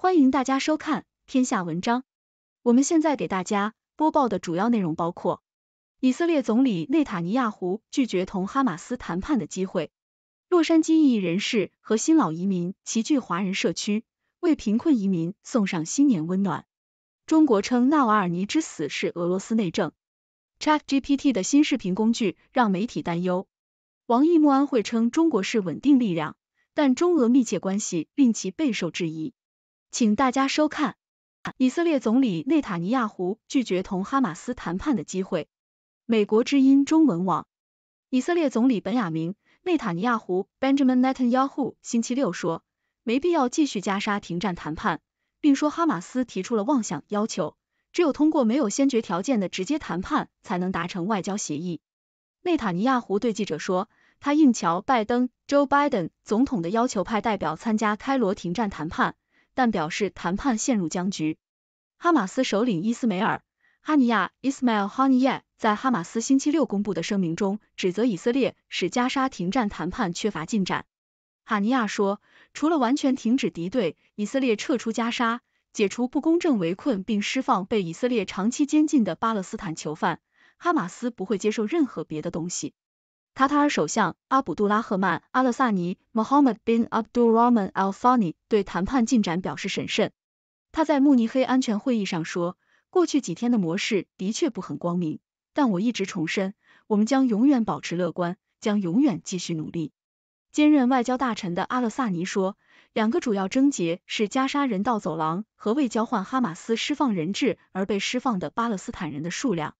欢迎大家收看天下文章。我们现在给大家播报的主要内容包括：以色列总理内塔尼亚胡拒绝同哈马斯谈判的机会；洛杉矶异人士和新老移民齐聚华人社区，为贫困移民送上新年温暖；中国称纳瓦尔尼之死是俄罗斯内政；ChatGPT 的新视频工具让媒体担忧；王毅穆安会称中国是稳定力量，但中俄密切关系令其备受质疑。请大家收看，以色列总理内塔尼亚胡拒绝同哈马斯谈判的机会。美国之音中文网，以色列总理本雅明内塔尼亚胡 Benjamin Netanyahu 星期六说，没必要继续加沙停战谈判，并说哈马斯提出了妄想要求，只有通过没有先决条件的直接谈判，才能达成外交协议。内塔尼亚胡对记者说，他应乔拜登 Joe Biden 总统的要求派代表参加开罗停战谈判。但表示谈判陷入僵局。哈马斯首领伊斯梅尔·哈尼亚 （Ismail Haniye） 在哈马斯星期六公布的声明中指责以色列使加沙停战谈判缺乏进展。哈尼亚说，除了完全停止敌对、以色列撤出加沙、解除不公正围困并释放被以色列长期监禁的巴勒斯坦囚犯，哈马斯不会接受任何别的东西。塔塔尔首相阿卜杜拉赫曼阿勒萨尼 Mohammad bin Abdulrahman Al-Fani 对谈判进展表示审慎。他在慕尼黑安全会议上说：“过去几天的模式的确不很光明，但我一直重申，我们将永远保持乐观，将永远继续努力。”兼任外交大臣的阿勒萨尼说：“两个主要症结是加沙人道走廊和为交换哈马斯释放人质而被释放的巴勒斯坦人的数量。”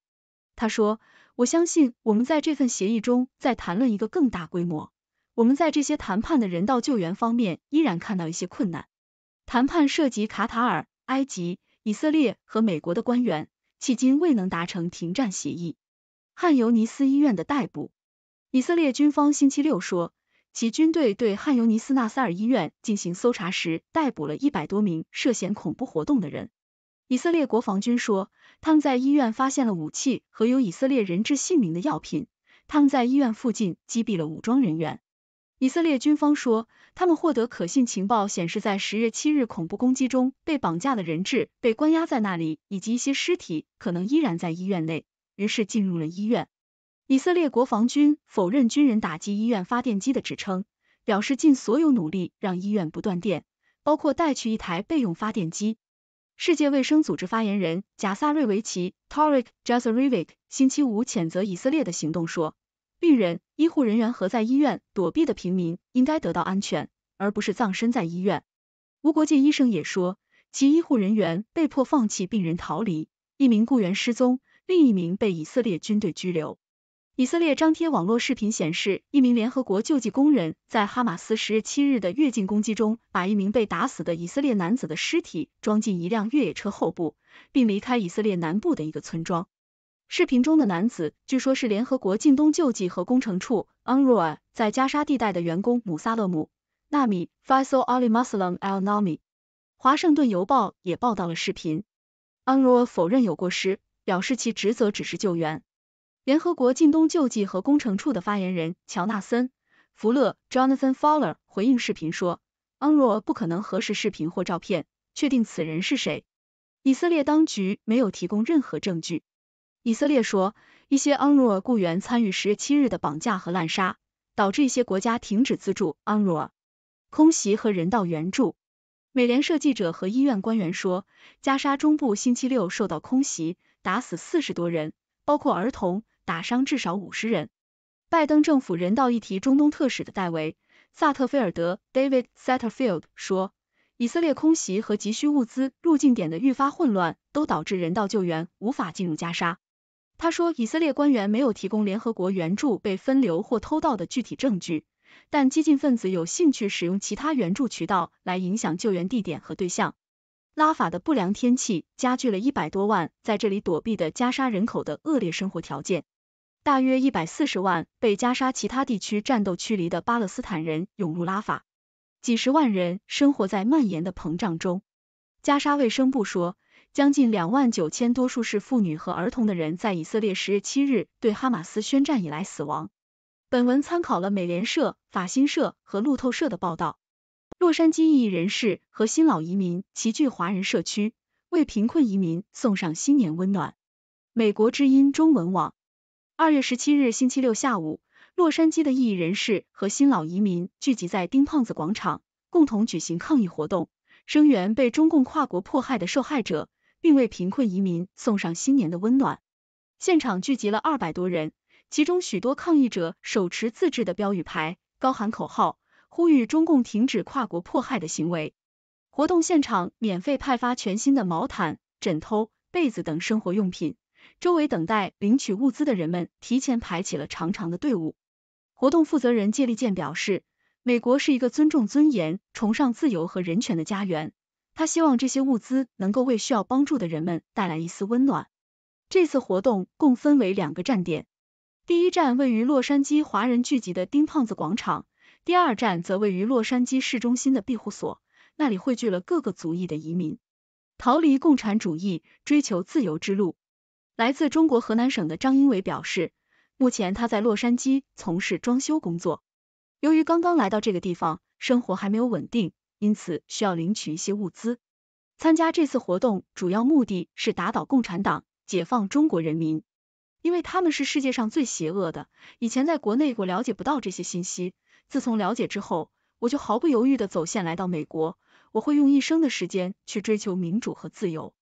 他说：“我相信我们在这份协议中在谈论一个更大规模。我们在这些谈判的人道救援方面依然看到一些困难。谈判涉及卡塔尔、埃及、以色列和美国的官员，迄今未能达成停战协议。汉尤尼斯医院的逮捕，以色列军方星期六说，其军队对汉尤尼斯纳塞尔医院进行搜查时，逮捕了一百多名涉嫌恐怖活动的人。”以色列国防军说，他们在医院发现了武器和有以色列人质姓名的药品。他们在医院附近击毙了武装人员。以色列军方说，他们获得可信情报显示，在十月七日恐怖攻击中被绑架的人质被关押在那里，以及一些尸体可能依然在医院内，于是进入了医院。以色列国防军否认军人打击医院发电机的指称，表示尽所有努力让医院不断电，包括带去一台备用发电机。世界卫生组织发言人贾萨瑞维奇 （Toric Jazarevic） 星期五谴责以色列的行动，说：“病人、医护人员和在医院躲避的平民应该得到安全，而不是葬身在医院。”无国界医生也说，其医护人员被迫放弃病人逃离，一名雇员失踪，另一名被以色列军队拘留。以色列张贴网络视频显示，一名联合国救济工人在哈马斯十月七日的越境攻击中，把一名被打死的以色列男子的尸体装进一辆越野车后部，并离开以色列南部的一个村庄。视频中的男子据说是联合国近东救济和工程处 （UNRWA） 在加沙地带的员工姆萨勒姆·纳米 （Faisal Ali Muslim Al Nami）。华盛顿邮报也报道了视频。UNRWA 否认有过失，表示其职责只是救援。联合国近东救济和工程处的发言人乔纳森·福勒 （Jonathan Fowler） 回应视频说：“UNRWA 不可能核实视频或照片，确定此人是谁。以色列当局没有提供任何证据。以色列说，一些 UNRWA 雇员参与十月七日的绑架和滥杀，导致一些国家停止资助 UNRWA 空袭和人道援助。”美联社记者和医院官员说，加沙中部星期六受到空袭，打死四十多人，包括儿童。打伤至少五十人。拜登政府人道议题中东特使的戴维·萨特菲尔德 （David Satterfield） 说，以色列空袭和急需物资入境点的愈发混乱，都导致人道救援无法进入加沙。他说，以色列官员没有提供联合国援助被分流或偷盗的具体证据，但激进分子有兴趣使用其他援助渠道来影响救援地点和对象。拉法的不良天气加剧了一百多万在这里躲避的加沙人口的恶劣生活条件。大约一百四十万被加沙其他地区战斗驱离的巴勒斯坦人涌入拉法，几十万人生活在蔓延的膨胀中。加沙卫生部说，将近两万九千多数是妇女和儿童的人在以色列十月七日对哈马斯宣战以来死亡。本文参考了美联社、法新社和路透社的报道。洛杉矶裔人士和新老移民齐聚华人社区，为贫困移民送上新年温暖。美国之音中文网。二月十七日星期六下午，洛杉矶的异议人士和新老移民聚集在丁胖子广场，共同举行抗议活动，声援被中共跨国迫害的受害者，并为贫困移民送上新年的温暖。现场聚集了二百多人，其中许多抗议者手持自制的标语牌，高喊口号，呼吁中共停止跨国迫害的行为。活动现场免费派发全新的毛毯、枕头、被子等生活用品。周围等待领取物资的人们提前排起了长长的队伍。活动负责人借力健表示：“美国是一个尊重尊严、崇尚自由和人权的家园。”他希望这些物资能够为需要帮助的人们带来一丝温暖。这次活动共分为两个站点，第一站位于洛杉矶华人聚集的丁胖子广场，第二站则位于洛杉矶市中心的庇护所，那里汇聚了各个族裔的移民，逃离共产主义，追求自由之路。来自中国河南省的张英伟表示，目前他在洛杉矶从事装修工作。由于刚刚来到这个地方，生活还没有稳定，因此需要领取一些物资。参加这次活动主要目的是打倒共产党，解放中国人民，因为他们是世界上最邪恶的。以前在国内，我了解不到这些信息。自从了解之后，我就毫不犹豫的走线来到美国。我会用一生的时间去追求民主和自由。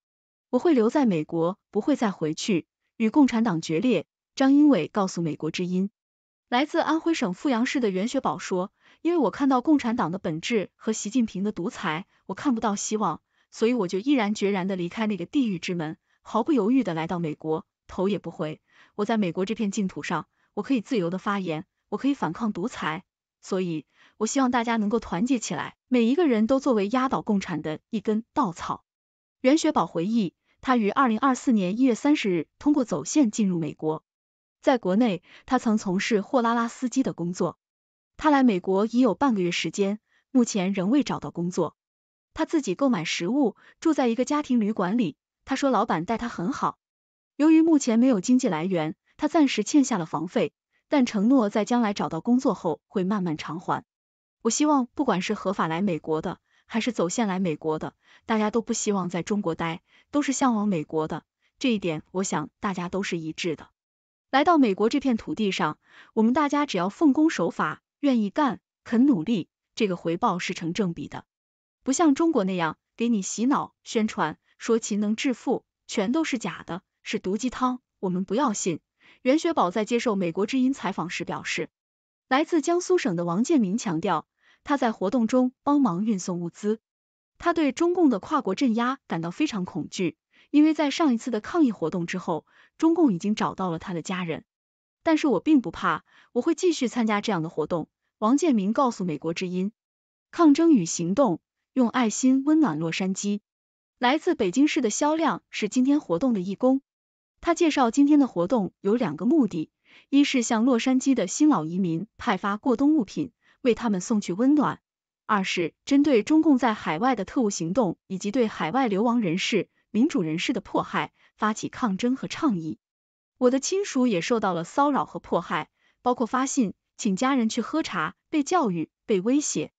我会留在美国，不会再回去，与共产党决裂。张英伟告诉《美国之音》，来自安徽省阜阳市的袁学宝说：“因为我看到共产党的本质和习近平的独裁，我看不到希望，所以我就毅然决然的离开那个地狱之门，毫不犹豫的来到美国，头也不回。我在美国这片净土上，我可以自由的发言，我可以反抗独裁，所以，我希望大家能够团结起来，每一个人都作为压倒共产的一根稻草。”袁学宝回忆，他于二零二四年一月三十日通过走线进入美国。在国内，他曾从事货拉拉司机的工作。他来美国已有半个月时间，目前仍未找到工作。他自己购买食物，住在一个家庭旅馆里。他说，老板待他很好。由于目前没有经济来源，他暂时欠下了房费，但承诺在将来找到工作后会慢慢偿还。我希望，不管是合法来美国的。还是走线来美国的，大家都不希望在中国待，都是向往美国的，这一点我想大家都是一致的。来到美国这片土地上，我们大家只要奉公守法，愿意干，肯努力，这个回报是成正比的。不像中国那样给你洗脑宣传，说勤能致富，全都是假的，是毒鸡汤，我们不要信。袁学宝在接受美国之音采访时表示，来自江苏省的王建明强调。他在活动中帮忙运送物资，他对中共的跨国镇压感到非常恐惧，因为在上一次的抗议活动之后，中共已经找到了他的家人。但是我并不怕，我会继续参加这样的活动。王建民告诉美国之音，抗争与行动用爱心温暖洛杉矶。来自北京市的肖亮是今天活动的义工，他介绍今天的活动有两个目的，一是向洛杉矶的新老移民派发过冬物品。为他们送去温暖。二是针对中共在海外的特务行动以及对海外流亡人士、民主人士的迫害，发起抗争和倡议。我的亲属也受到了骚扰和迫害，包括发信请家人去喝茶，被教育、被威胁。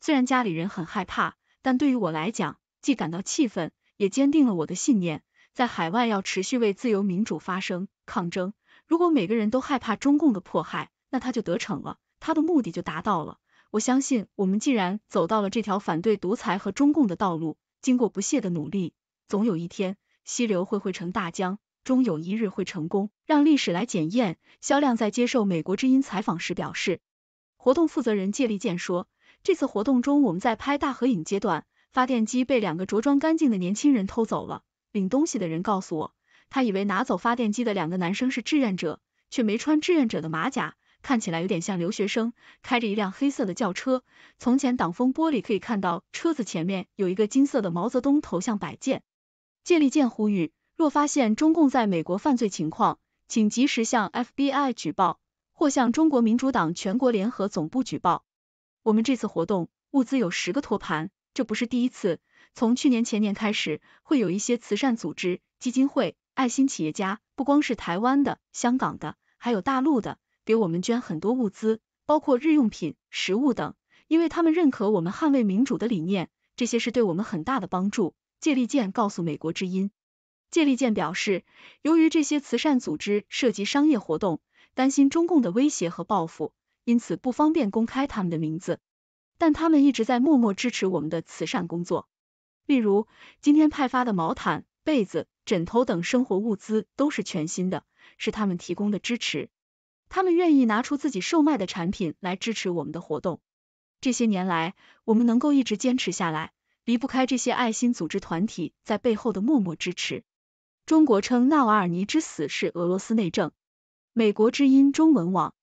虽然家里人很害怕，但对于我来讲，既感到气愤，也坚定了我的信念，在海外要持续为自由民主发声、抗争。如果每个人都害怕中共的迫害，那他就得逞了。他的目的就达到了。我相信，我们既然走到了这条反对独裁和中共的道路，经过不懈的努力，总有一天溪流会汇成大江，终有一日会成功，让历史来检验。肖亮在接受美国之音采访时表示，活动负责人借力健说，这次活动中我们在拍大合影阶段，发电机被两个着装干净的年轻人偷走了。领东西的人告诉我，他以为拿走发电机的两个男生是志愿者，却没穿志愿者的马甲。看起来有点像留学生，开着一辆黑色的轿车，从前挡风玻璃可以看到车子前面有一个金色的毛泽东头像摆件。借力剑呼吁，若发现中共在美国犯罪情况，请及时向 FBI 举报或向中国民主党全国联合总部举报。我们这次活动物资有十个托盘，这不是第一次，从去年前年开始，会有一些慈善组织、基金会、爱心企业家，不光是台湾的、香港的，还有大陆的。给我们捐很多物资，包括日用品、食物等，因为他们认可我们捍卫民主的理念，这些是对我们很大的帮助。借力健告诉美国之音，借力健表示，由于这些慈善组织涉及商业活动，担心中共的威胁和报复，因此不方便公开他们的名字，但他们一直在默默支持我们的慈善工作。例如，今天派发的毛毯、被子、枕头等生活物资都是全新的，是他们提供的支持。他们愿意拿出自己售卖的产品来支持我们的活动。这些年来，我们能够一直坚持下来，离不开这些爱心组织团体在背后的默默支持。中国称纳瓦尔尼之死是俄罗斯内政。美国之音中文网，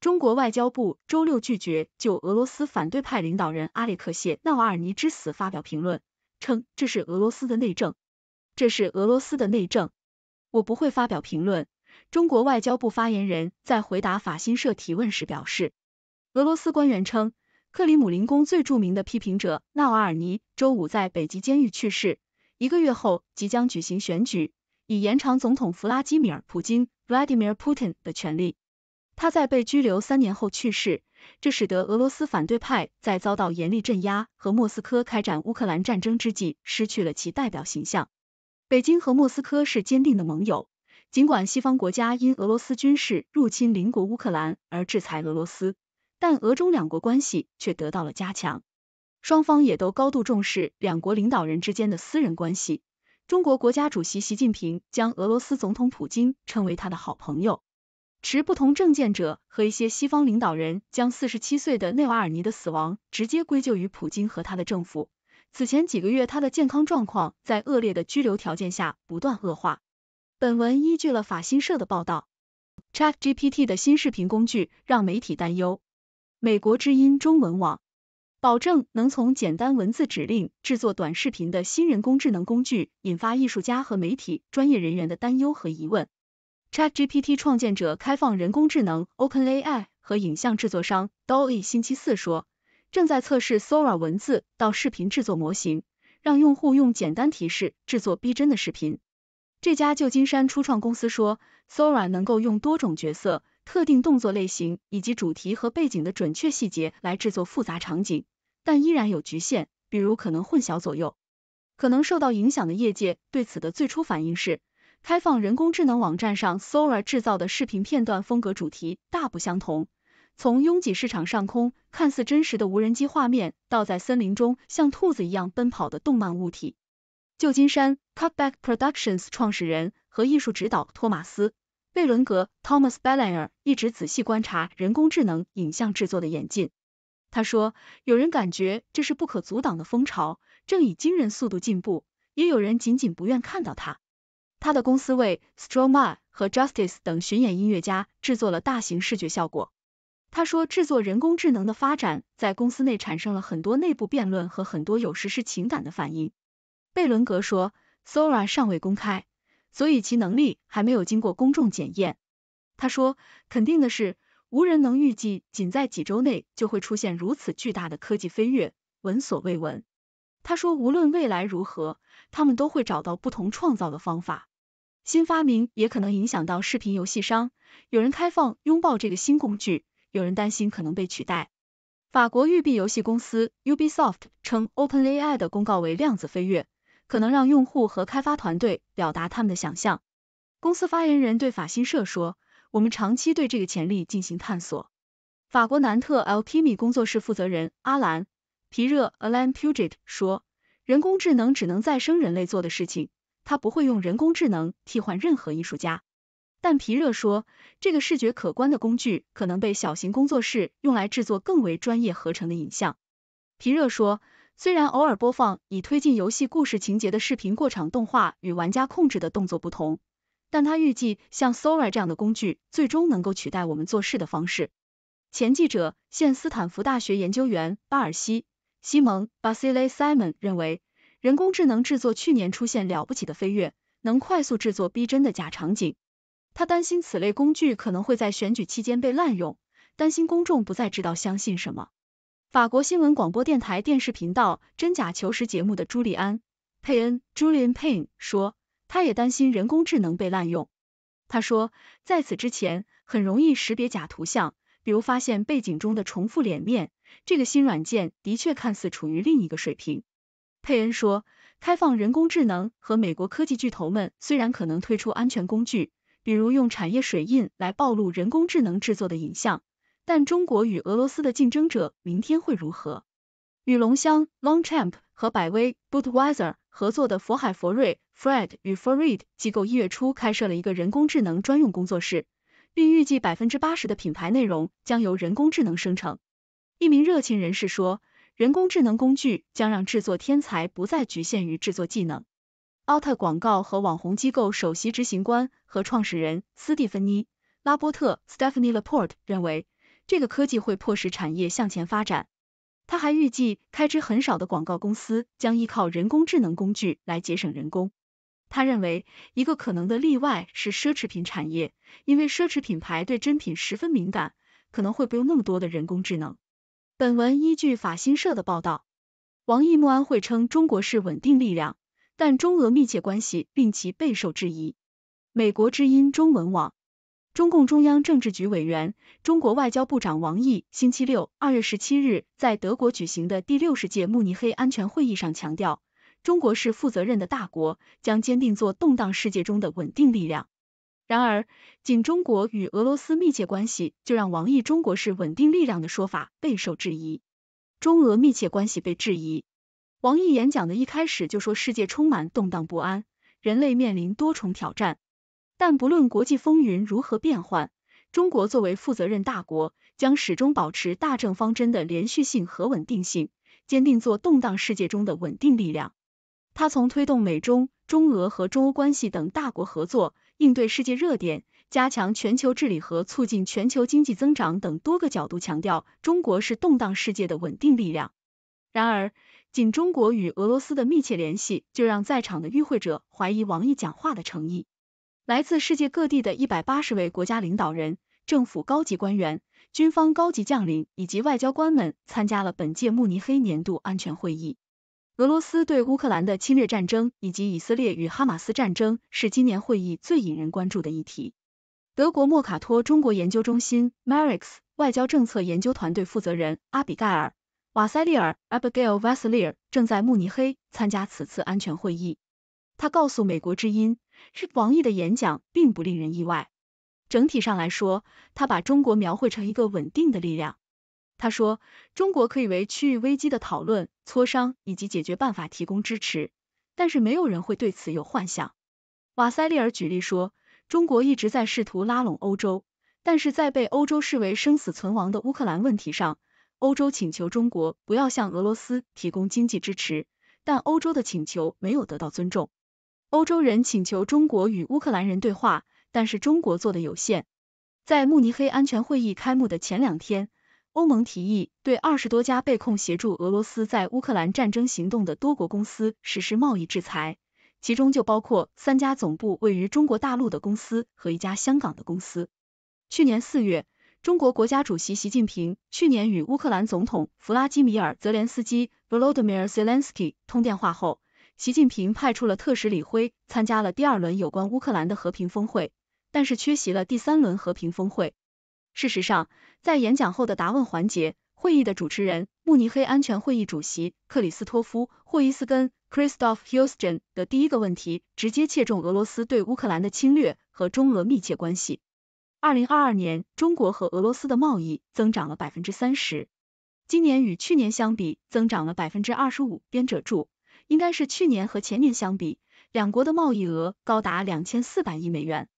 中国外交部周六拒绝就俄罗斯反对派领导人阿列克谢·纳瓦尔尼之死发表评论，称这是俄罗斯的内政。这是俄罗斯的内政，我不会发表评论。中国外交部发言人，在回答法新社提问时表示，俄罗斯官员称，克里姆林宫最著名的批评者纳瓦尔尼周五在北极监狱去世，一个月后即将举行选举，以延长总统弗拉基米尔·普京 （Vladimir Putin） 的权利。他在被拘留三年后去世，这使得俄罗斯反对派在遭到严厉镇压和莫斯科开展乌克兰战争之际，失去了其代表形象。北京和莫斯科是坚定的盟友。尽管西方国家因俄罗斯军事入侵邻国乌克兰而制裁俄罗斯，但俄中两国关系却得到了加强。双方也都高度重视两国领导人之间的私人关系。中国国家主席习近平将俄罗斯总统普京称为他的好朋友。持不同政见者和一些西方领导人将四十七岁的内瓦尔尼的死亡直接归咎于普京和他的政府。此前几个月，他的健康状况在恶劣的拘留条件下不断恶化。本文依据了法新社的报道。ChatGPT 的新视频工具让媒体担忧。美国之音中文网：保证能从简单文字指令制作短视频的新人工智能工具，引发艺术家和媒体专业人员的担忧和疑问。ChatGPT 创建者开放人工智能 OpenAI 和影像制作商 Dolly 星期四说，正在测试 Sora 文字到视频制作模型，让用户用简单提示制作逼真的视频。这家旧金山初创公司说，Sora 能够用多种角色、特定动作类型以及主题和背景的准确细节来制作复杂场景，但依然有局限，比如可能混淆左右，可能受到影响的业界对此的最初反应是，开放人工智能网站上 Sora 制造的视频片段风格主题大不相同，从拥挤市场上空看似真实的无人机画面，到在森林中像兔子一样奔跑的动漫物体。旧金山 Cutback Productions 创始人和艺术指导托马斯·贝伦格 （Thomas b e l l a i r 一直仔细观察人工智能影像制作的演进。他说：“有人感觉这是不可阻挡的风潮，正以惊人速度进步；也有人仅仅不愿看到它。”他的公司为 Stromae 和 Justice 等巡演音乐家制作了大型视觉效果。他说：“制作人工智能的发展，在公司内产生了很多内部辩论和很多有时是情感的反应。”贝伦格说，Sora 尚未公开，所以其能力还没有经过公众检验。他说，肯定的是，无人能预计，仅在几周内就会出现如此巨大的科技飞跃，闻所未闻。他说，无论未来如何，他们都会找到不同创造的方法。新发明也可能影响到视频游戏商，有人开放拥抱这个新工具，有人担心可能被取代。法国育碧游戏公司 Ubisoft 称 OpenAI 的公告为量子飞跃。可能让用户和开发团队表达他们的想象。公司发言人对法新社说：“我们长期对这个潜力进行探索。”法国南特 a l p e m 工作室负责人阿兰·皮热 （Alain Pujet） 说：“人工智能只能再生人类做的事情，它不会用人工智能替换任何艺术家。”但皮热说，这个视觉可观的工具可能被小型工作室用来制作更为专业合成的影像。皮热说。虽然偶尔播放以推进游戏故事情节的视频过场动画与玩家控制的动作不同，但他预计像 Sora 这样的工具最终能够取代我们做事的方式。前记者、现斯坦福大学研究员巴尔西西蒙 b a s i l e Simon） 认为，人工智能制作去年出现了不起的飞跃，能快速制作逼真的假场景。他担心此类工具可能会在选举期间被滥用，担心公众不再知道相信什么。法国新闻广播电台电视频道《真假求实》节目的朱利安·佩恩 （Julian Payne） 说，他也担心人工智能被滥用。他说，在此之前，很容易识别假图像，比如发现背景中的重复脸面。这个新软件的确看似处于另一个水平。佩恩说，开放人工智能和美国科技巨头们虽然可能推出安全工具，比如用产业水印来暴露人工智能制作的影像。但中国与俄罗斯的竞争者明天会如何？与龙香 （Longchamp） 和百威 b o o t w e i s e r 合作的佛海佛瑞 （Fred） 与 Fried 机构一月初开设了一个人工智能专用工作室，并预计百分之八十的品牌内容将由人工智能生成。一名热情人士说：“人工智能工具将让制作天才不再局限于制作技能。”奥特广告和网红机构首席执行官和创始人斯蒂芬妮·拉波特 （Stephanie Laporte） 认为。这个科技会迫使产业向前发展。他还预计，开支很少的广告公司将依靠人工智能工具来节省人工。他认为，一个可能的例外是奢侈品产业，因为奢侈品牌对真品十分敏感，可能会不用那么多的人工智能。本文依据法新社的报道。王毅莫安会称中国是稳定力量，但中俄密切关系令其备受质疑。美国之音中文网。中共中央政治局委员、中国外交部长王毅，星期六二月十七日在德国举行的第六十届慕尼黑安全会议上强调，中国是负责任的大国，将坚定做动荡世界中的稳定力量。然而，仅中国与俄罗斯密切关系，就让王毅“中国是稳定力量”的说法备受质疑。中俄密切关系被质疑，王毅演讲的一开始就说世界充满动荡不安，人类面临多重挑战。但不论国际风云如何变幻，中国作为负责任大国，将始终保持大政方针的连续性和稳定性，坚定做动荡世界中的稳定力量。他从推动美中、中俄和中欧关系等大国合作，应对世界热点，加强全球治理和促进全球经济增长等多个角度，强调中国是动荡世界的稳定力量。然而，仅中国与俄罗斯的密切联系，就让在场的与会者怀疑王毅讲话的诚意。来自世界各地的180位国家领导人、政府高级官员、军方高级将领以及外交官们参加了本届慕尼黑年度安全会议。俄罗斯对乌克兰的侵略战争以及以色列与哈马斯战争是今年会议最引人关注的议题。德国莫卡托中国研究中心 Marex 外交政策研究团队负责人阿比盖尔·瓦塞利尔 （Abigail Vassilier） 正在慕尼黑参加此次安全会议。他告诉美国之音。是王毅的演讲并不令人意外。整体上来说，他把中国描绘成一个稳定的力量。他说，中国可以为区域危机的讨论、磋商以及解决办法提供支持，但是没有人会对此有幻想。瓦塞利尔举例说，中国一直在试图拉拢欧洲，但是在被欧洲视为生死存亡的乌克兰问题上，欧洲请求中国不要向俄罗斯提供经济支持，但欧洲的请求没有得到尊重。欧洲人请求中国与乌克兰人对话，但是中国做的有限。在慕尼黑安全会议开幕的前两天，欧盟提议对二十多家被控协助俄罗斯在乌克兰战争行动的多国公司实施贸易制裁，其中就包括三家总部位于中国大陆的公司和一家香港的公司。去年四月，中国国家主席习近平去年与乌克兰总统弗拉基米尔·泽连斯基 （Volodymyr Zelensky） 通电话后。习近平派出了特使李辉参加了第二轮有关乌克兰的和平峰会，但是缺席了第三轮和平峰会。事实上，在演讲后的答问环节，会议的主持人慕尼黑安全会议主席克里斯托夫·霍伊斯根 （Christoph h u s t o n 的第一个问题直接切中俄罗斯对乌克兰的侵略和中俄密切关系。二零二二年，中国和俄罗斯的贸易增长了百分之三十，今年与去年相比增长了百分之二十五。编者注。应该是去年和前年相比，两国的贸易额高达两千四百亿美元。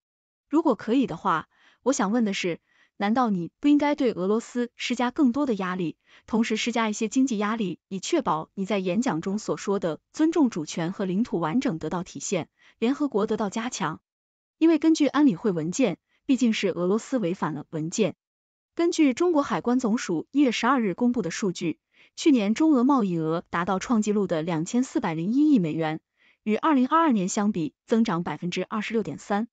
如果可以的话，我想问的是，难道你不应该对俄罗斯施加更多的压力，同时施加一些经济压力，以确保你在演讲中所说的尊重主权和领土完整得到体现，联合国得到加强？因为根据安理会文件，毕竟是俄罗斯违反了文件。根据中国海关总署一月十二日公布的数据。去年中俄贸易额达到创纪录的两千四百零一亿美元，与二零二二年相比增长百分之二十六点三。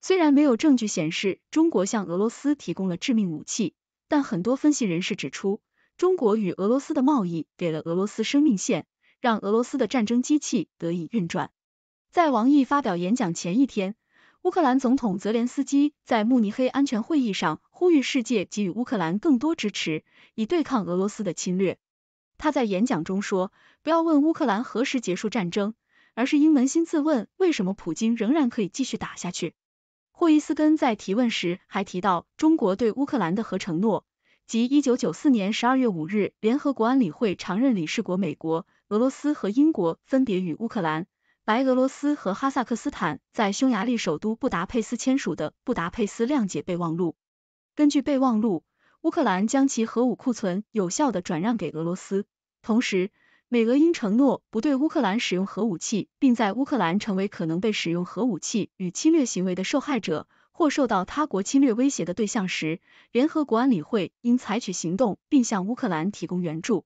虽然没有证据显示中国向俄罗斯提供了致命武器，但很多分析人士指出，中国与俄罗斯的贸易给了俄罗斯生命线，让俄罗斯的战争机器得以运转。在王毅发表演讲前一天，乌克兰总统泽连斯基在慕尼黑安全会议上呼吁世界给予乌克兰更多支持，以对抗俄罗斯的侵略。他在演讲中说：“不要问乌克兰何时结束战争，而是应扪心自问，为什么普京仍然可以继续打下去。”霍伊斯根在提问时还提到中国对乌克兰的核承诺，及一九九四年十二月五日联合国安理会常任理事国美国、俄罗斯和英国分别与乌克兰、白俄罗斯和哈萨克斯坦在匈牙利首都布达佩斯签署的《布达佩斯谅解备忘录》。根据备忘录。乌克兰将其核武库存有效的转让给俄罗斯，同时，美俄应承诺不对乌克兰使用核武器，并在乌克兰成为可能被使用核武器与侵略行为的受害者或受到他国侵略威胁的对象时，联合国安理会应采取行动，并向乌克兰提供援助。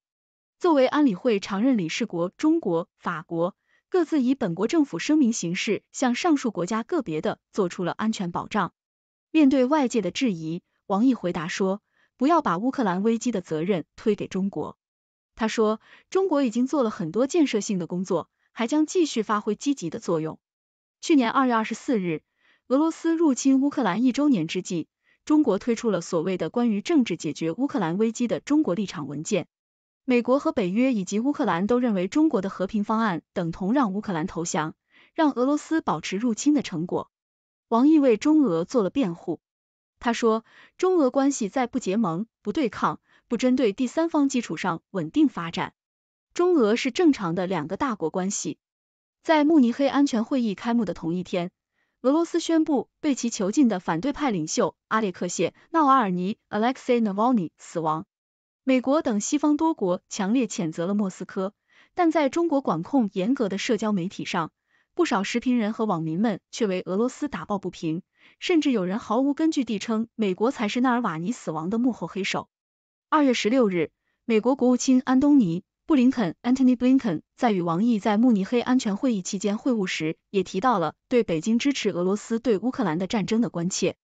作为安理会常任理事国，中国、法国各自以本国政府声明形式向上述国家个别的做出了安全保障。面对外界的质疑，王毅回答说。不要把乌克兰危机的责任推给中国。他说，中国已经做了很多建设性的工作，还将继续发挥积极的作用。去年二月二十四日，俄罗斯入侵乌克兰一周年之际，中国推出了所谓的关于政治解决乌克兰危机的中国立场文件。美国和北约以及乌克兰都认为中国的和平方案等同让乌克兰投降，让俄罗斯保持入侵的成果。王毅为中俄做了辩护。他说，中俄关系在不结盟、不对抗、不针对第三方基础上稳定发展。中俄是正常的两个大国关系。在慕尼黑安全会议开幕的同一天，俄罗斯宣布被其囚禁的反对派领袖阿列克谢·纳瓦尔尼 （Alexey Navalny） 死亡。美国等西方多国强烈谴责了莫斯科，但在中国管控严格的社交媒体上，不少视频人和网民们却为俄罗斯打抱不平。甚至有人毫无根据地称，美国才是纳尔瓦尼死亡的幕后黑手。二月十六日，美国国务卿安东尼·布林肯 （Antony Blinken） 在与王毅在慕尼黑安全会议期间会晤时，也提到了对北京支持俄罗斯对乌克兰的战争的关切。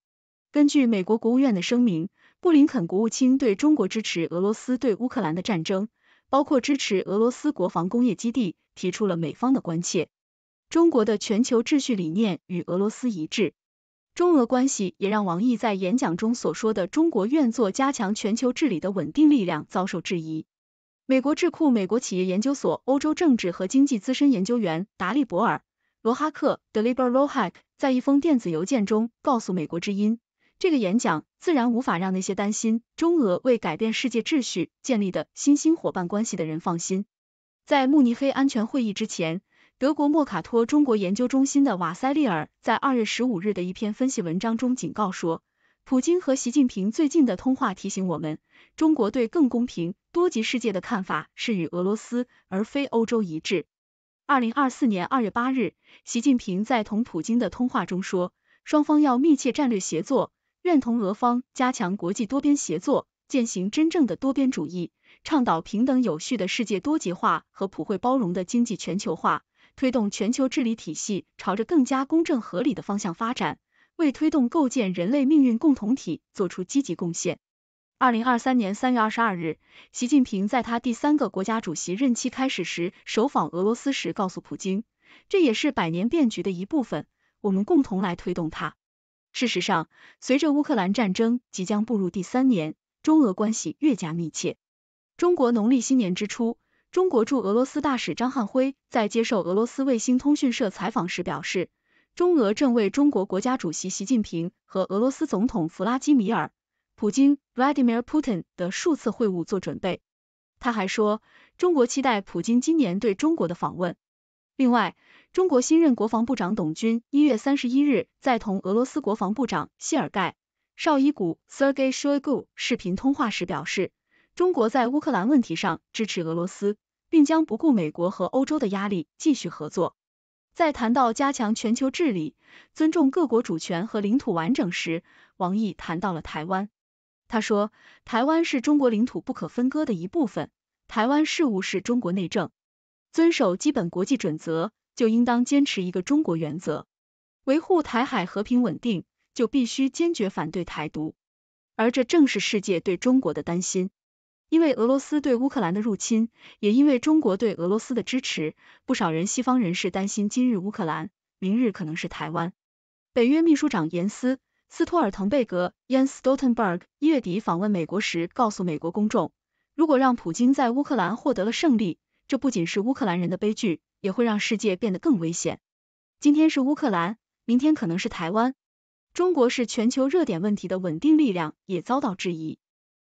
根据美国国务院的声明，布林肯国务卿对中国支持俄罗斯对乌克兰的战争，包括支持俄罗斯国防工业基地，提出了美方的关切。中国的全球秩序理念与俄罗斯一致。中俄关系也让王毅在演讲中所说的“中国愿做加强全球治理的稳定力量”遭受质疑。美国智库美国企业研究所欧洲政治和经济资深研究员达利伯尔罗哈克 （Deliber Rohack） 在一封电子邮件中告诉《美国之音》，这个演讲自然无法让那些担心中俄为改变世界秩序建立的新兴伙伴关系的人放心。在慕尼黑安全会议之前。德国莫卡托中国研究中心的瓦塞利尔在二月十五日的一篇分析文章中警告说，普京和习近平最近的通话提醒我们，中国对更公平多极世界的看法是与俄罗斯而非欧洲一致。二零二四年二月八日，习近平在同普京的通话中说，双方要密切战略协作，愿同俄方加强国际多边协作，践行真正的多边主义，倡导平等有序的世界多极化和普惠包容的经济全球化。推动全球治理体系朝着更加公正合理的方向发展，为推动构建人类命运共同体做出积极贡献。二零二三年三月二十二日，习近平在他第三个国家主席任期开始时首访俄罗斯时告诉普京，这也是百年变局的一部分，我们共同来推动它。事实上，随着乌克兰战争即将步入第三年，中俄关系越加密切。中国农历新年之初。中国驻俄罗斯大使张汉辉在接受俄罗斯卫星通讯社采访时表示，中俄正为中国国家主席习近平和俄罗斯总统弗拉基米尔·普京 （Vladimir Putin） 的数次会晤做准备。他还说，中国期待普京今年对中国的访问。另外，中国新任国防部长董军一月三十一日在同俄罗斯国防部长谢尔盖·绍伊古 （Sergey Shoigu） 视频通话时表示。中国在乌克兰问题上支持俄罗斯，并将不顾美国和欧洲的压力继续合作。在谈到加强全球治理、尊重各国主权和领土完整时，王毅谈到了台湾。他说：“台湾是中国领土不可分割的一部分，台湾事务是中国内政。遵守基本国际准则，就应当坚持一个中国原则；维护台海和平稳定，就必须坚决反对台独。”而这正是世界对中国的担心。因为俄罗斯对乌克兰的入侵，也因为中国对俄罗斯的支持，不少人西方人士担心，今日乌克兰，明日可能是台湾。北约秘书长延斯·斯托尔滕贝格 （Yan Stoltenberg） 一月底访问美国时，告诉美国公众，如果让普京在乌克兰获得了胜利，这不仅是乌克兰人的悲剧，也会让世界变得更危险。今天是乌克兰，明天可能是台湾。中国是全球热点问题的稳定力量，也遭到质疑。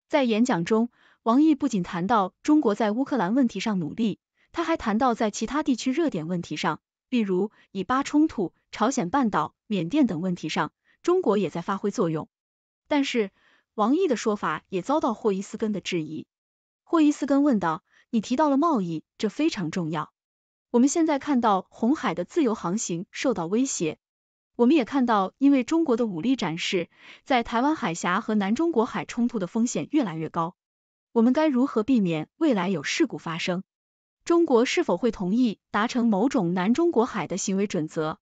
在演讲中。王毅不仅谈到中国在乌克兰问题上努力，他还谈到在其他地区热点问题上，例如以巴冲突、朝鲜半岛、缅甸等问题上，中国也在发挥作用。但是，王毅的说法也遭到霍伊斯根的质疑。霍伊斯根问道：“你提到了贸易，这非常重要。我们现在看到红海的自由航行受到威胁，我们也看到因为中国的武力展示，在台湾海峡和南中国海冲突的风险越来越高。”我们该如何避免未来有事故发生？中国是否会同意达成某种南中国海的行为准则？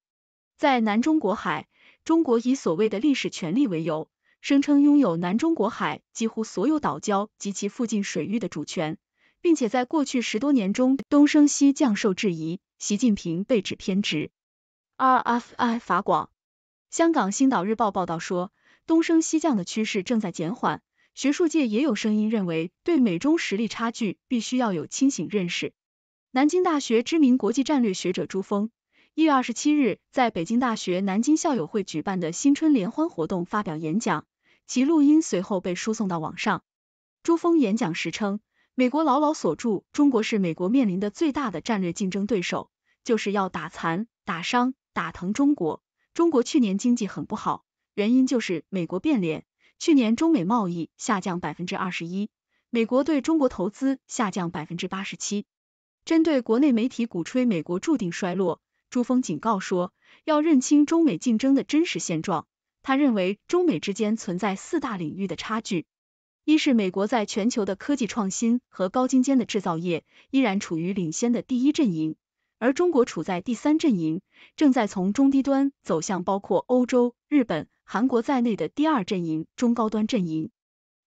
在南中国海，中国以所谓的历史权利为由，声称拥有南中国海几乎所有岛礁及其附近水域的主权，并且在过去十多年中东升西降受质疑。习近平被指偏执。RFI 法广、香港星岛日报报道说，东升西降的趋势正在减缓。学术界也有声音认为，对美中实力差距必须要有清醒认识。南京大学知名国际战略学者朱峰，一月二十七日在北京大学南京校友会举办的新春联欢活动发表演讲，其录音随后被输送到网上。朱峰演讲时称，美国牢牢锁住中国是美国面临的最大的战略竞争对手，就是要打残、打伤、打疼中国。中国去年经济很不好，原因就是美国变脸。去年中美贸易下降百分之二十一，美国对中国投资下降百分之八十七。针对国内媒体鼓吹美国注定衰落，朱峰警告说，要认清中美竞争的真实现状。他认为中美之间存在四大领域的差距，一是美国在全球的科技创新和高精尖的制造业依然处于领先的第一阵营。而中国处在第三阵营，正在从中低端走向包括欧洲、日本、韩国在内的第二阵营、中高端阵营。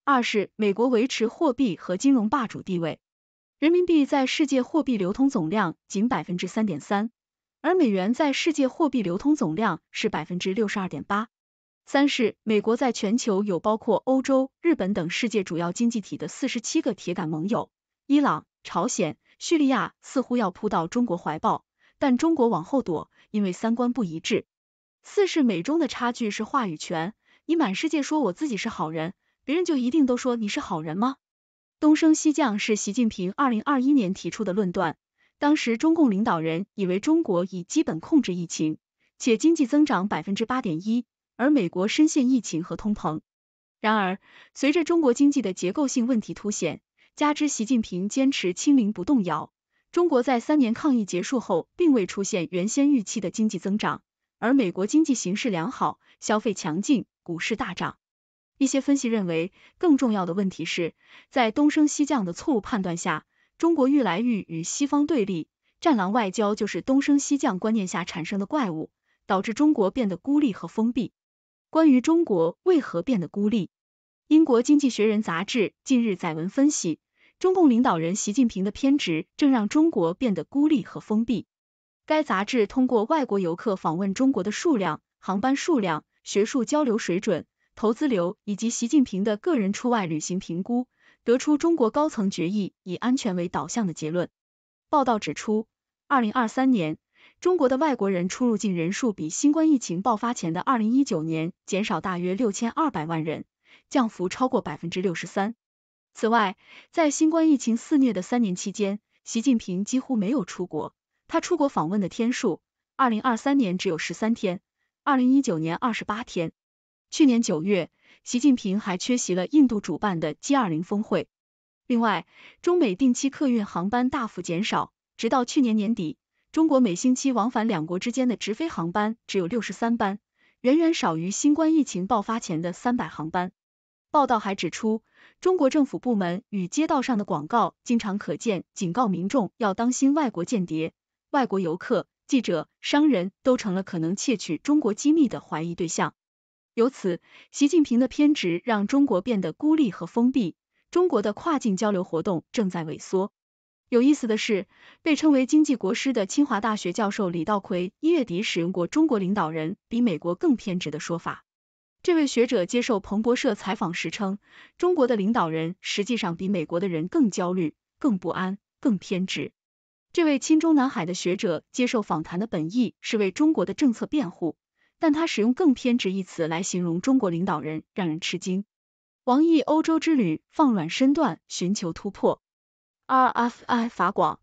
二是美国维持货币和金融霸主地位，人民币在世界货币流通总量仅百分之三点三，而美元在世界货币流通总量是百分之六十二点八。三是美国在全球有包括欧洲、日本等世界主要经济体的四十七个铁杆盟友，伊朗、朝鲜。叙利亚似乎要扑到中国怀抱，但中国往后躲，因为三观不一致。四是美中的差距是话语权，你满世界说我自己是好人，别人就一定都说你是好人吗？东升西降是习近平二零二一年提出的论断，当时中共领导人以为中国已基本控制疫情，且经济增长百分之八点一，而美国深陷疫情和通膨。然而，随着中国经济的结构性问题凸显。加之习近平坚持“清零”不动摇，中国在三年抗疫结束后，并未出现原先预期的经济增长，而美国经济形势良好，消费强劲，股市大涨。一些分析认为，更重要的问题是，在东升西降的错误判断下，中国愈来愈与西方对立，战狼外交就是东升西降观念下产生的怪物，导致中国变得孤立和封闭。关于中国为何变得孤立？英国《经济学人》杂志近日载文分析，中共领导人习近平的偏执正让中国变得孤立和封闭。该杂志通过外国游客访问中国的数量、航班数量、学术交流水准、投资流以及习近平的个人出外旅行评估，得出中国高层决议以安全为导向的结论。报道指出，二零二三年中国的外国人出入境人数比新冠疫情爆发前的二零一九年减少大约六千二百万人。降幅超过百分之六十三。此外，在新冠疫情肆虐的三年期间，习近平几乎没有出国，他出国访问的天数，二零二三年只有十三天，二零一九年二十八天。去年九月，习近平还缺席了印度主办的 G 二零峰会。另外，中美定期客运航班大幅减少，直到去年年底，中国每星期往返两国之间的直飞航班只有六十三班，远远少于新冠疫情爆发前的三百航班。报道还指出，中国政府部门与街道上的广告经常可见，警告民众要当心外国间谍、外国游客、记者、商人，都成了可能窃取中国机密的怀疑对象。由此，习近平的偏执让中国变得孤立和封闭，中国的跨境交流活动正在萎缩。有意思的是，被称为经济国师的清华大学教授李道葵一月底使用过“中国领导人比美国更偏执”的说法。这位学者接受彭博社采访时称，中国的领导人实际上比美国的人更焦虑、更不安、更偏执。这位亲中南海的学者接受访谈的本意是为中国的政策辩护，但他使用“更偏执”一词来形容中国领导人，让人吃惊。王毅欧洲之旅放软身段，寻求突破。RFI 法广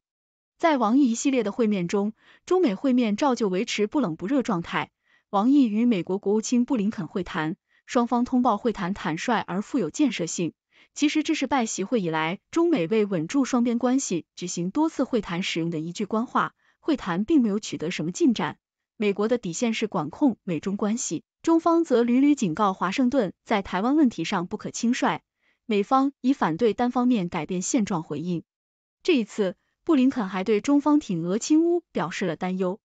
在王毅一系列的会面中，中美会面照旧维持不冷不热状态。王毅与美国国务卿布林肯会谈，双方通报会谈坦率而富有建设性。其实这是拜习会以来，中美为稳住双边关系，举行多次会谈使用的一句官话。会谈并没有取得什么进展。美国的底线是管控美中关系，中方则屡屡警告华盛顿在台湾问题上不可轻率。美方以反对单方面改变现状回应。这一次，布林肯还对中方挺俄亲乌表示了担忧。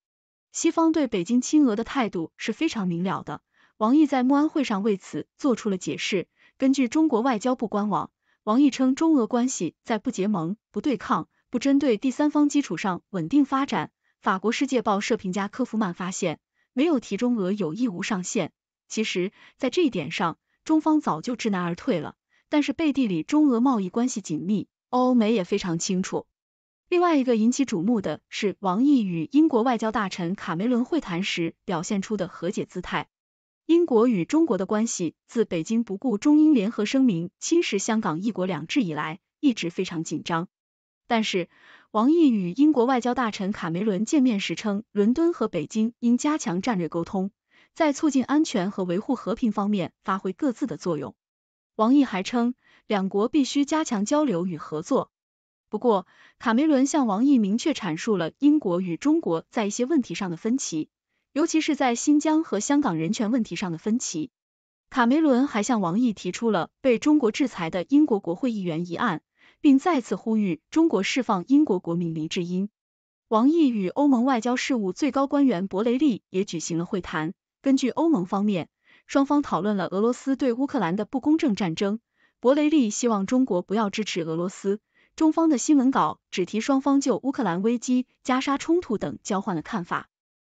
西方对北京亲俄的态度是非常明了的。王毅在慕安会上为此做出了解释。根据中国外交部官网，王毅称中俄关系在不结盟、不对抗、不针对第三方基础上稳定发展。法国《世界报》社评家科夫曼发现，没有提中俄有义无上限。其实，在这一点上，中方早就知难而退了。但是背地里，中俄贸易关系紧密，欧美也非常清楚。另外一个引起瞩目的是，王毅与英国外交大臣卡梅伦会谈时表现出的和解姿态。英国与中国的关系自北京不顾中英联合声明侵蚀香港“一国两制”以来，一直非常紧张。但是，王毅与英国外交大臣卡梅伦见面时称，伦敦和北京应加强战略沟通，在促进安全和维护和平方面发挥各自的作用。王毅还称，两国必须加强交流与合作。不过，卡梅伦向王毅明确阐述了英国与中国在一些问题上的分歧，尤其是在新疆和香港人权问题上的分歧。卡梅伦还向王毅提出了被中国制裁的英国国会议员一案，并再次呼吁中国释放英国国民李志英。王毅与欧盟外交事务最高官员博雷利也举行了会谈。根据欧盟方面，双方讨论了俄罗斯对乌克兰的不公正战争。博雷利希望中国不要支持俄罗斯。中方的新闻稿只提双方就乌克兰危机、加沙冲突等交换了看法。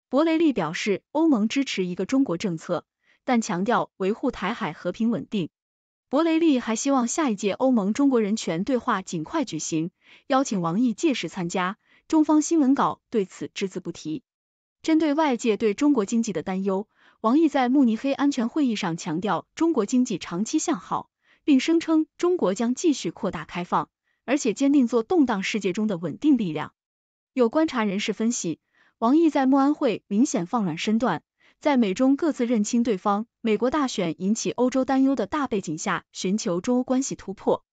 博雷利表示，欧盟支持一个中国政策，但强调维护台海和平稳定。博雷利还希望下一届欧盟中国人权对话尽快举行，邀请王毅届时参加。中方新闻稿对此只字不提。针对外界对中国经济的担忧，王毅在慕尼黑安全会议上强调，中国经济长期向好，并声称中国将继续扩大开放。而且坚定做动荡世界中的稳定力量。有观察人士分析，王毅在默安会明显放软身段，在美中各自认清对方，美国大选引起欧洲担忧的大背景下，寻求中欧关系突破。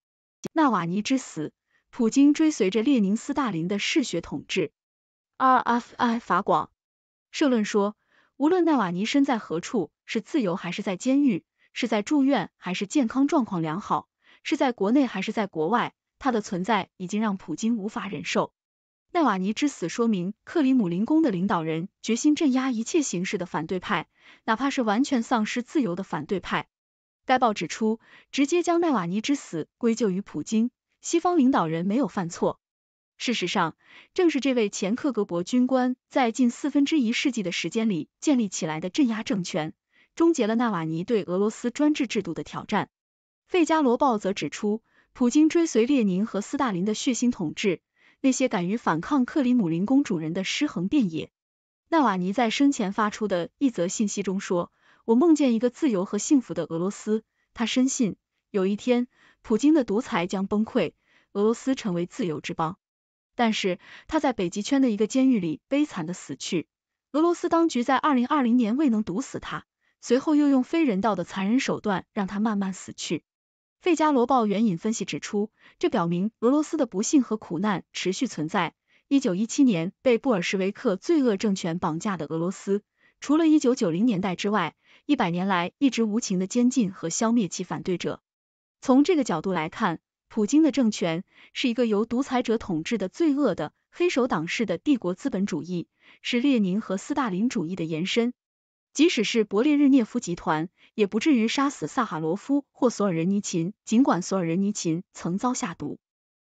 纳瓦尼之死，普京追随着列宁、斯大林的嗜血统治。R F I 法广社论说，无论纳瓦尼身在何处，是自由还是在监狱，是在住院还是健康状况良好，是在国内还是在国外。他的存在已经让普京无法忍受。奈瓦尼之死说明克里姆林宫的领导人决心镇压一切形式的反对派，哪怕是完全丧失自由的反对派。该报指出，直接将奈瓦尼之死归咎于普京，西方领导人没有犯错。事实上，正是这位前克格勃军官在近四分之一世纪的时间里建立起来的镇压政权，终结了纳瓦尼对俄罗斯专制制度的挑战。《费加罗报》则指出。普京追随列宁和斯大林的血腥统治，那些敢于反抗克里姆林宫主人的尸横遍野。纳瓦尼在生前发出的一则信息中说：“我梦见一个自由和幸福的俄罗斯。”他深信有一天，普京的独裁将崩溃，俄罗斯成为自由之邦。但是他在北极圈的一个监狱里悲惨的死去。俄罗斯当局在二零二零年未能毒死他，随后又用非人道的残忍手段让他慢慢死去。《费加罗报》援引分析指出，这表明俄罗斯的不幸和苦难持续存在。一九一七年被布尔什维克罪恶政权绑架的俄罗斯，除了一九九零年代之外，一百年来一直无情的监禁和消灭其反对者。从这个角度来看，普京的政权是一个由独裁者统治的罪恶的黑手党式的帝国资本主义，是列宁和斯大林主义的延伸。即使是勃列日涅夫集团，也不至于杀死萨哈罗夫或索尔仁尼琴。尽管索尔仁尼琴曾遭下毒，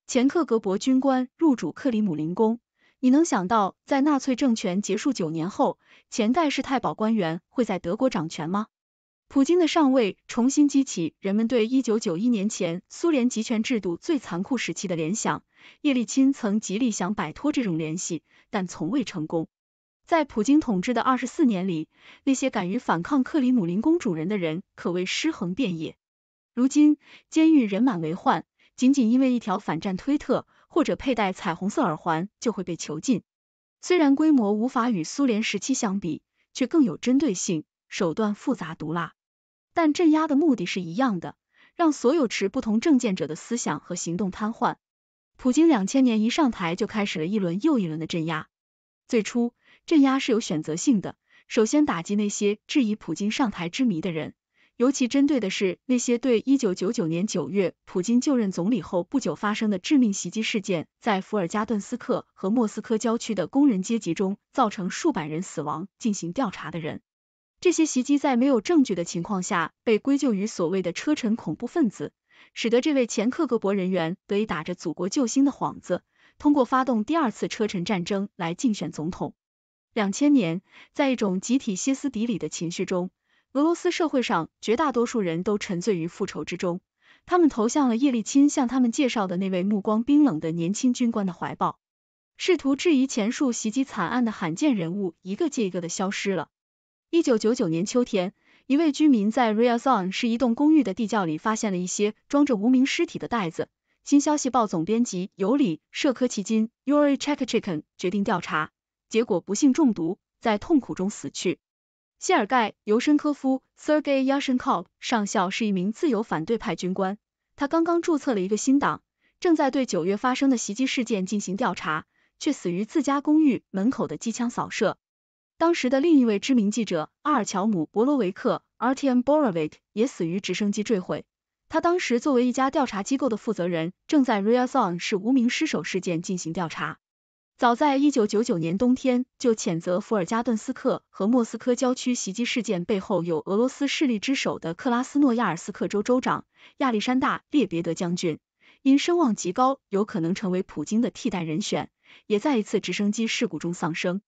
前克格勃军官入主克里姆林宫，你能想到在纳粹政权结束九年后，前盖世太保官员会在德国掌权吗？普京的上位重新激起人们对一九九一年前苏联集权制度最残酷时期的联想。叶利钦曾极力想摆脱这种联系，但从未成功。在普京统治的二十四年里，那些敢于反抗克里姆林宫主人的人可谓尸横遍野。如今，监狱人满为患，仅仅因为一条反战推特或者佩戴彩虹色耳环就会被囚禁。虽然规模无法与苏联时期相比，却更有针对性，手段复杂毒辣。但镇压的目的是一样的，让所有持不同政见者的思想和行动瘫痪。普京两千年一上台就开始了一轮又一轮的镇压，最初。镇压是有选择性的，首先打击那些质疑普京上台之谜的人，尤其针对的是那些对一九九九年九月普京就任总理后不久发生的致命袭击事件，在伏尔加顿斯克和莫斯科郊区的工人阶级中造成数百人死亡进行调查的人。这些袭击在没有证据的情况下被归咎于所谓的车臣恐怖分子，使得这位前克格勃人员得以打着祖国救星的幌子，通过发动第二次车臣战争来竞选总统。两千年，在一种集体歇斯底里的情绪中，俄罗斯社会上绝大多数人都沉醉于复仇之中。他们投向了叶利钦向他们介绍的那位目光冰冷的年轻军官的怀抱，试图质疑前述袭击惨案的罕见人物，一个接一个的消失了。一九九九年秋天，一位居民在 Riazan 是一栋公寓的地窖里发现了一些装着无名尸体的袋子。《新消息报》总编辑尤里·社科奇金 （Yuri Chekchikin） 决定调查。结果不幸中毒，在痛苦中死去。谢尔盖·尤申科夫 （Sergey y a s h e n k o v 上校是一名自由反对派军官，他刚刚注册了一个新党，正在对九月发生的袭击事件进行调查，却死于自家公寓门口的机枪扫射。当时的另一位知名记者阿尔乔姆·博罗维克 r t m Borovik） 也死于直升机坠毁。他当时作为一家调查机构的负责人，正在 r i a s o n 是无名尸首事件进行调查。早在一九九九年冬天，就谴责伏尔加顿斯克和莫斯科郊区袭击事件背后有俄罗斯势力之手的克拉斯诺亚尔斯克州州长亚历山大·列别德将军，因声望极高，有可能成为普京的替代人选，也在一次直升机事故中丧生。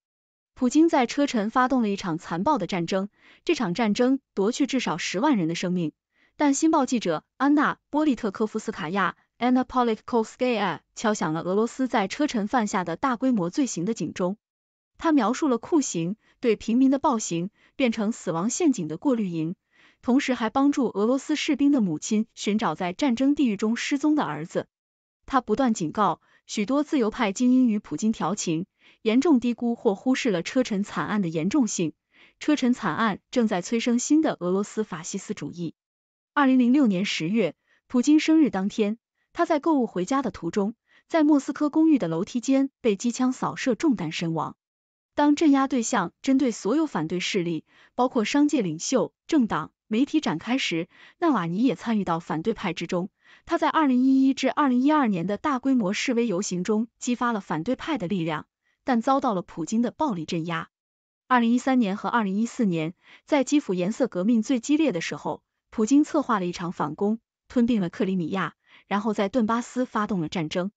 普京在车臣发动了一场残暴的战争，这场战争夺去至少十万人的生命。但新报记者安娜·波利特科夫斯卡娅。Anna p o l i t k o l s k a y a 敲响了俄罗斯在车臣犯下的大规模罪行的警钟。他描述了酷刑、对平民的暴行、变成死亡陷阱的过滤营，同时还帮助俄罗斯士兵的母亲寻找在战争地狱中失踪的儿子。他不断警告，许多自由派精英与普京调情，严重低估或忽视了车臣惨案的严重性。车臣惨案正在催生新的俄罗斯法西斯主义。二零零六年十月，普京生日当天。他在购物回家的途中，在莫斯科公寓的楼梯间被机枪扫射中弹身亡。当镇压对象针对所有反对势力，包括商界领袖、政党、媒体展开时，纳瓦尼也参与到反对派之中。他在二零一一至二零一二年的大规模示威游行中激发了反对派的力量，但遭到了普京的暴力镇压。二零一三年和二零一四年，在基辅颜色革命最激烈的时候，普京策划了一场反攻，吞并了克里米亚。然后在顿巴斯发动了战争。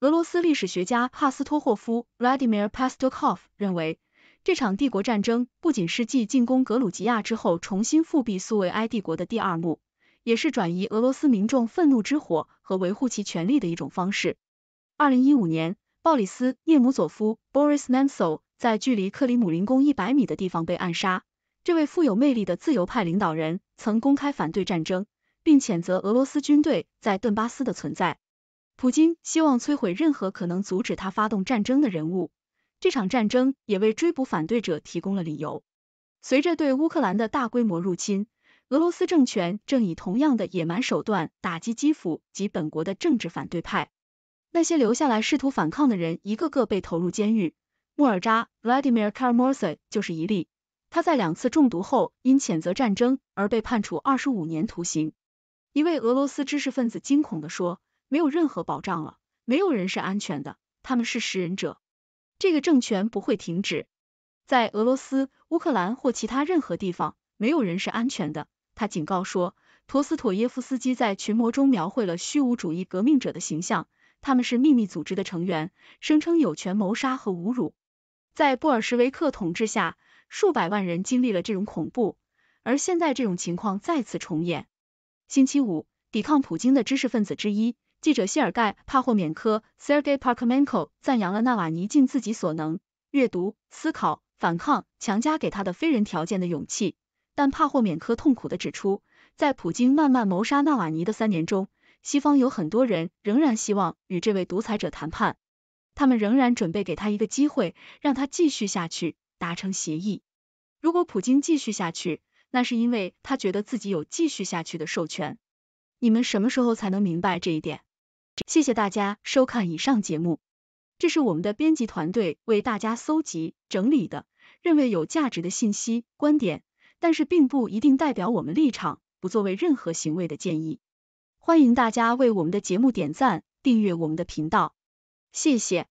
俄罗斯历史学家帕斯托霍夫 r a d i m i r p a s t o k o v 认为，这场帝国战争不仅是继进攻格鲁吉亚之后重新复辟苏维埃帝国的第二幕，也是转移俄罗斯民众愤怒之火和维护其权利的一种方式。二零一五年，鲍里斯·涅姆佐夫 （Boris Nemtsov） 在距离克里姆林宫一百米的地方被暗杀。这位富有魅力的自由派领导人曾公开反对战争。并谴责俄罗斯军队在顿巴斯的存在。普京希望摧毁任何可能阻止他发动战争的人物。这场战争也为追捕反对者提供了理由。随着对乌克兰的大规模入侵，俄罗斯政权正以同样的野蛮手段打击基辅及本国的政治反对派。那些留下来试图反抗的人，一个个被投入监狱。莫尔扎 （Vladimir k a r m o r s e 就是一例。他在两次中毒后，因谴责战争而被判处二十五年徒刑。一位俄罗斯知识分子惊恐地说：“没有任何保障了，没有人是安全的，他们是食人者。这个政权不会停止，在俄罗斯、乌克兰或其他任何地方，没有人是安全的。”他警告说：“陀思妥耶夫斯基在群魔中描绘了虚无主义革命者的形象，他们是秘密组织的成员，声称有权谋杀和侮辱。在布尔什维克统治下，数百万人经历了这种恐怖，而现在这种情况再次重演。”星期五，抵抗普京的知识分子之一记者谢尔盖·帕霍缅科 （Sergey p a r k m a n k o 赞扬了纳瓦尼尽自己所能阅读、思考、反抗、强加给他的非人条件的勇气。但帕霍缅科痛苦的指出，在普京慢慢谋杀纳瓦尼的三年中，西方有很多人仍然希望与这位独裁者谈判，他们仍然准备给他一个机会，让他继续下去，达成协议。如果普京继续下去，那是因为他觉得自己有继续下去的授权。你们什么时候才能明白这一点？谢谢大家收看以上节目，这是我们的编辑团队为大家搜集整理的，认为有价值的信息、观点，但是并不一定代表我们立场，不作为任何行为的建议。欢迎大家为我们的节目点赞、订阅我们的频道，谢谢。